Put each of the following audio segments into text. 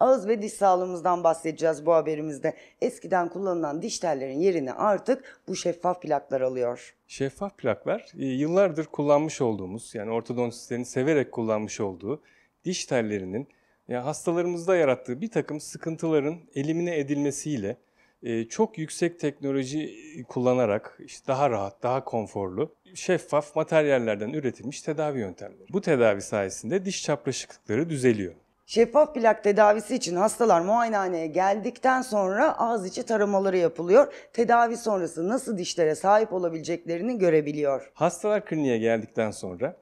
Ağız ve diş sağlığımızdan bahsedeceğiz bu haberimizde. Eskiden kullanılan diş tellerin yerini artık bu şeffaf plaklar alıyor. Şeffaf plaklar e, yıllardır kullanmış olduğumuz yani ortodontistlerin severek kullanmış olduğu diş tellerinin yani e, hastalarımızda yarattığı bir takım sıkıntıların elimine edilmesiyle e, çok yüksek teknoloji kullanarak işte daha rahat, daha konforlu, şeffaf materyallerden üretilmiş tedavi yöntemleri. Bu tedavi sayesinde diş çapraşıklıkları düzeliyor. Şeffaf plak tedavisi için hastalar muayenehaneye geldikten sonra ağız içi taramaları yapılıyor. Tedavi sonrası nasıl dişlere sahip olabileceklerini görebiliyor. Hastalar kliniğe geldikten sonra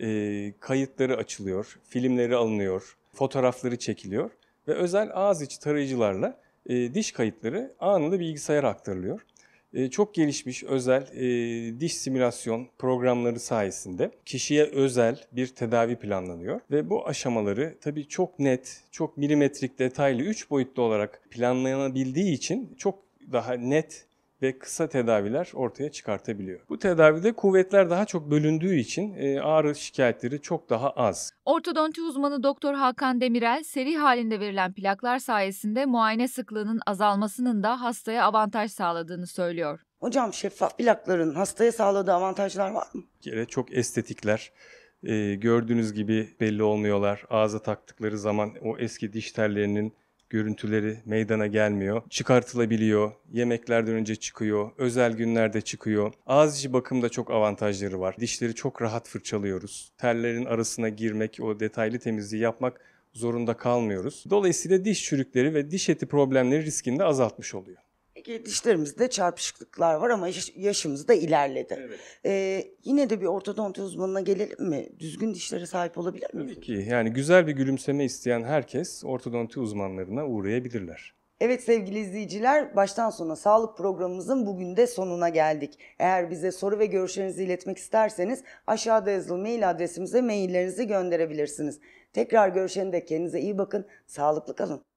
e, kayıtları açılıyor, filmleri alınıyor, fotoğrafları çekiliyor ve özel ağız içi tarayıcılarla e, diş kayıtları anında bilgisayara aktarılıyor. Ee, çok gelişmiş özel e, diş simülasyon programları sayesinde kişiye özel bir tedavi planlanıyor ve bu aşamaları tabii çok net, çok milimetrik, detaylı, üç boyutlu olarak planlanabildiği için çok daha net ve kısa tedaviler ortaya çıkartabiliyor. Bu tedavide kuvvetler daha çok bölündüğü için e, ağrı şikayetleri çok daha az. Ortodonti uzmanı Doktor Hakan Demirel, seri halinde verilen plaklar sayesinde muayene sıklığının azalmasının da hastaya avantaj sağladığını söylüyor. Hocam şeffaf plakların hastaya sağladığı avantajlar var mı? Bir kere çok estetikler. Ee, gördüğünüz gibi belli olmuyorlar. Ağza taktıkları zaman o eski diş tellerinin görüntüleri meydana gelmiyor. Çıkartılabiliyor, yemeklerden önce çıkıyor, özel günlerde çıkıyor. Ağız içi bakımda çok avantajları var. Dişleri çok rahat fırçalıyoruz. Tellerin arasına girmek, o detaylı temizliği yapmak zorunda kalmıyoruz. Dolayısıyla diş çürükleri ve diş eti problemleri riskini de azaltmış oluyor ki dişlerimizde çarpışıklıklar var ama yaşımız da ilerledi. Evet. Ee, yine de bir ortodonti uzmanına gelelim mi? Düzgün dişlere sahip olabilir miyiz? Tabii ki. Yani güzel bir gülümseme isteyen herkes ortodonti uzmanlarına uğrayabilirler. Evet sevgili izleyiciler, baştan sona sağlık programımızın bugün de sonuna geldik. Eğer bize soru ve görüşlerinizi iletmek isterseniz aşağıda yazılı mail adresimize maillerinizi gönderebilirsiniz. Tekrar görüşene dek kendinize iyi bakın, sağlıklı kalın.